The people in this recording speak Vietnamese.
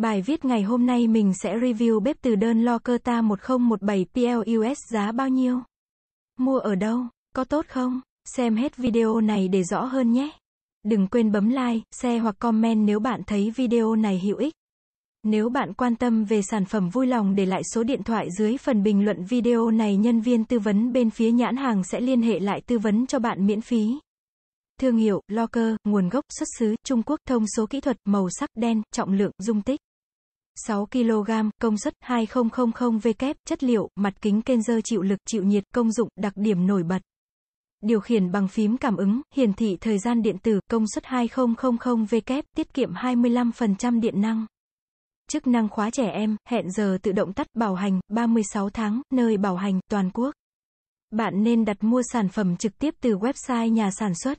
Bài viết ngày hôm nay mình sẽ review bếp từ đơn Lockerta 1017 PLUS giá bao nhiêu? Mua ở đâu? Có tốt không? Xem hết video này để rõ hơn nhé. Đừng quên bấm like, share hoặc comment nếu bạn thấy video này hữu ích. Nếu bạn quan tâm về sản phẩm vui lòng để lại số điện thoại dưới phần bình luận video này nhân viên tư vấn bên phía nhãn hàng sẽ liên hệ lại tư vấn cho bạn miễn phí. Thương hiệu, locker, nguồn gốc, xuất xứ, Trung Quốc, thông số kỹ thuật, màu sắc, đen, trọng lượng, dung tích. 6 kg, công suất 2000 W, chất liệu, mặt kính Kenzer chịu lực, chịu nhiệt, công dụng, đặc điểm nổi bật. Điều khiển bằng phím cảm ứng, hiển thị thời gian điện tử, công suất 2000 W, tiết kiệm 25% điện năng. Chức năng khóa trẻ em, hẹn giờ tự động tắt bảo hành, 36 tháng, nơi bảo hành, toàn quốc. Bạn nên đặt mua sản phẩm trực tiếp từ website nhà sản xuất